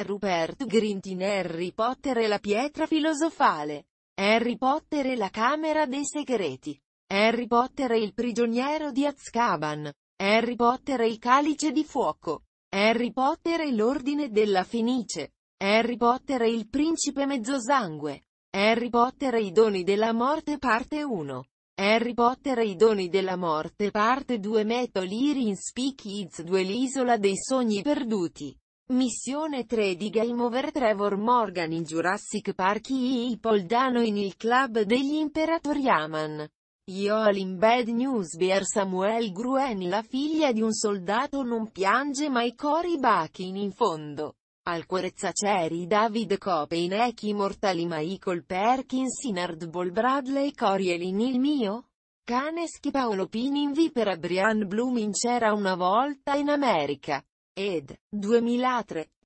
Rupert Grint in Harry Potter e la pietra filosofale. Harry Potter e la Camera dei Segreti. Harry Potter e il prigioniero di Azkaban. Harry Potter e il calice di fuoco. Harry Potter e l'ordine della Fenice. Harry Potter e il principe mezzosangue. Harry Potter e i doni della morte parte 1. Harry Potter e i doni della morte parte 2 Metal in Speak Kids 2 L'isola dei sogni perduti. Missione 3 di Game Over Trevor Morgan in Jurassic Park e Poldano in il club degli imperatori Aman. Yoal in Bad News Bear Samuel Gruen La figlia di un soldato non piange ma i cori Bakin in fondo. Al Querezaceri David Copein Eki Mortali Michael Perkins in Hardball Bradley Corielin Il mio? Caneschi Paolo Pinin Vipera Brian Bloom in C'era una volta in America ed 2003